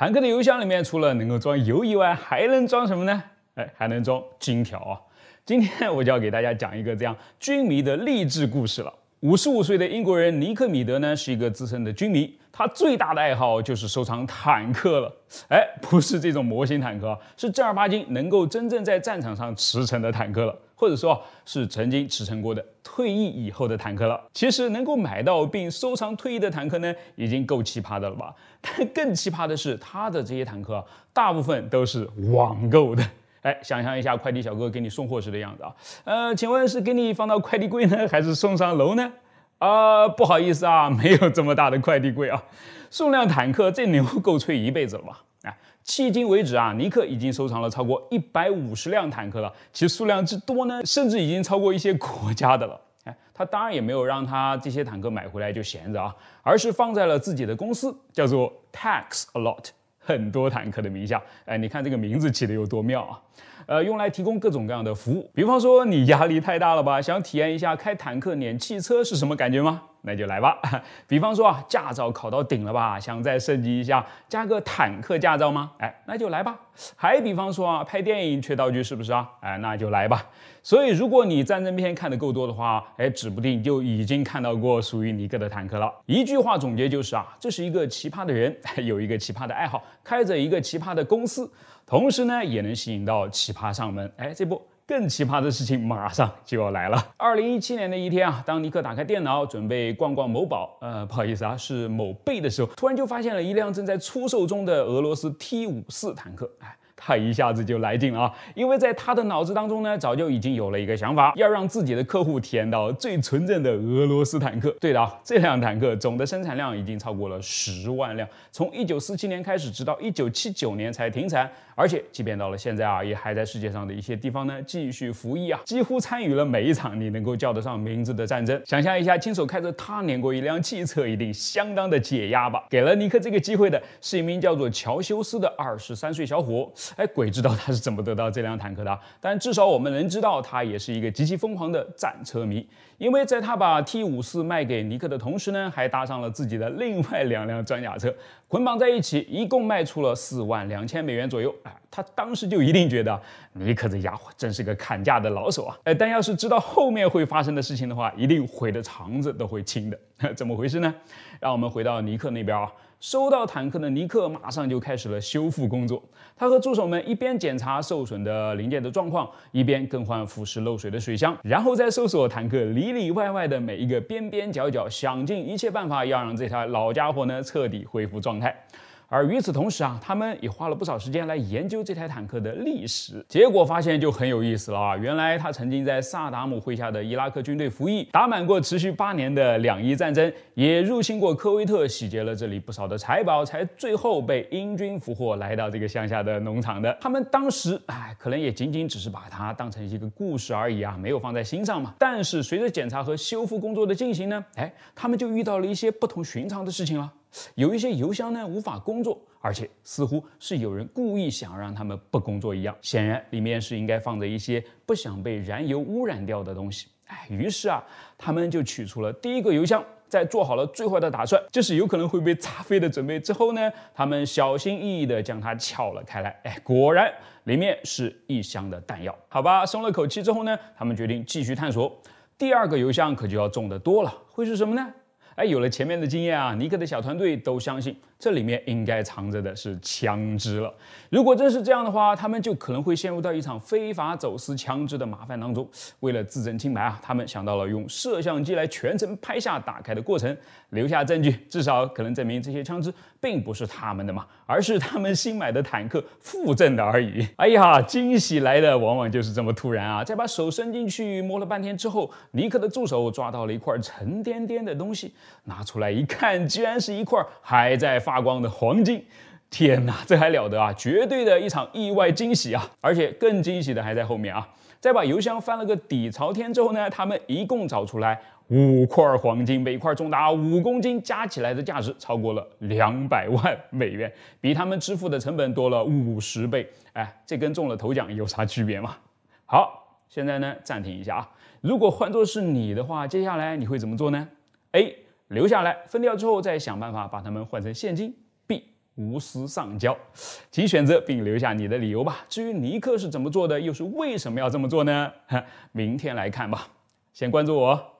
坦克的油箱里面除了能够装油以外，还能装什么呢？哎，还能装金条啊！今天我就要给大家讲一个这样军迷的励志故事了。五十五岁的英国人尼克米德呢，是一个资深的军迷，他最大的爱好就是收藏坦克了。哎，不是这种模型坦克，是正儿八经能够真正在战场上驰骋的坦克了。或者说是曾经驰骋过的退役以后的坦克了。其实能够买到并收藏退役的坦克呢，已经够奇葩的了吧？但更奇葩的是，他的这些坦克大部分都是网购的。哎，想象一下快递小哥给你送货时的样子啊。呃，请问是给你放到快递柜呢，还是送上楼呢？啊，不好意思啊，没有这么大的快递柜啊。送辆坦克，这牛够吹一辈子了吧？哎。迄今为止啊，尼克已经收藏了超过一百五十辆坦克了，其数量之多呢，甚至已经超过一些国家的了。哎，他当然也没有让他这些坦克买回来就闲着啊，而是放在了自己的公司，叫做 t a x a Lot（ 很多坦克）的名下。哎，你看这个名字起的有多妙啊！呃，用来提供各种各样的服务，比方说你压力太大了吧，想体验一下开坦克碾汽车是什么感觉吗？那就来吧，比方说啊，驾照考到顶了吧，想再升级一下，加个坦克驾照吗？哎，那就来吧。还比方说啊，拍电影缺道具是不是啊？哎，那就来吧。所以如果你战争片看的够多的话，哎，指不定就已经看到过属于你哥的坦克了。一句话总结就是啊，这是一个奇葩的人，有一个奇葩的爱好，开着一个奇葩的公司，同时呢，也能吸引到奇葩上门。哎，这不。更奇葩的事情马上就要来了。二零一七年的一天啊，当尼克打开电脑准备逛逛某宝，呃，不好意思啊，是某贝的时候，突然就发现了一辆正在出售中的俄罗斯 T 五四坦克。哎。他一下子就来劲了啊，因为在他的脑子当中呢，早就已经有了一个想法，要让自己的客户体验到最纯正的俄罗斯坦克。对的啊，这辆坦克总的生产量已经超过了十万辆，从一九四七年开始，直到一九七九年才停产。而且，即便到了现在啊，也还在世界上的一些地方呢继续服役啊，几乎参与了每一场你能够叫得上名字的战争。想象一下，亲手开着他碾过一辆汽车，一定相当的解压吧。给了尼克这个机会的是一名叫做乔修斯的二十三岁小伙。哎，鬼知道他是怎么得到这辆坦克的。但至少我们能知道，他也是一个极其疯狂的战车迷。因为在他把 T 五四卖给尼克的同时呢，还搭上了自己的另外两辆装甲车，捆绑在一起，一共卖出了四万两千美元左右。哎，他当时就一定觉得尼克这家伙真是个砍价的老手啊！哎，但要是知道后面会发生的事情的话，一定悔得肠子都会青的。怎么回事呢？让我们回到尼克那边啊。收到坦克的尼克马上就开始了修复工作。他和助手们一边检查受损的零件的状况，一边更换腐蚀漏水的水箱，然后再搜索坦克里里外外的每一个边边角角，想尽一切办法要让这条老家伙呢彻底恢复状态。而与此同时啊，他们也花了不少时间来研究这台坦克的历史，结果发现就很有意思了啊！原来他曾经在萨达姆麾下的伊拉克军队服役，打满过持续八年的两伊战争，也入侵过科威特，洗劫了这里不少的财宝，才最后被英军俘获，来到这个乡下的农场的。他们当时哎，可能也仅仅只是把它当成一个故事而已啊，没有放在心上嘛。但是随着检查和修复工作的进行呢，哎，他们就遇到了一些不同寻常的事情了。有一些油箱呢无法工作，而且似乎是有人故意想让他们不工作一样。显然里面是应该放着一些不想被燃油污染掉的东西。哎，于是啊，他们就取出了第一个油箱，在做好了最坏的打算，就是有可能会被炸飞的准备之后呢，他们小心翼翼地将它撬了开来。哎，果然里面是一箱的弹药。好吧，松了口气之后呢，他们决定继续探索。第二个油箱可就要重的多了，会是什么呢？哎，有了前面的经验啊，尼克的小团队都相信。这里面应该藏着的是枪支了。如果真是这样的话，他们就可能会陷入到一场非法走私枪支的麻烦当中。为了自证清白啊，他们想到了用摄像机来全程拍下打开的过程，留下证据，至少可能证明这些枪支并不是他们的嘛，而是他们新买的坦克附赠的而已。哎呀，惊喜来的往往就是这么突然啊！在把手伸进去摸了半天之后，尼克的助手抓到了一块沉甸甸的东西，拿出来一看，居然是一块还在发。发光的黄金，天哪，这还了得啊！绝对的一场意外惊喜啊！而且更惊喜的还在后面啊！再把邮箱翻了个底朝天之后呢，他们一共找出来五块黄金，每块重达五公斤，加起来的价值超过了两百万美元，比他们支付的成本多了五十倍。哎，这跟中了头奖有啥区别吗？好，现在呢暂停一下啊！如果换作是你的话，接下来你会怎么做呢？A。留下来，分掉之后再想办法把它们换成现金。B 无私上交，请选择并留下你的理由吧。至于尼克是怎么做的，又是为什么要这么做呢？明天来看吧。先关注我。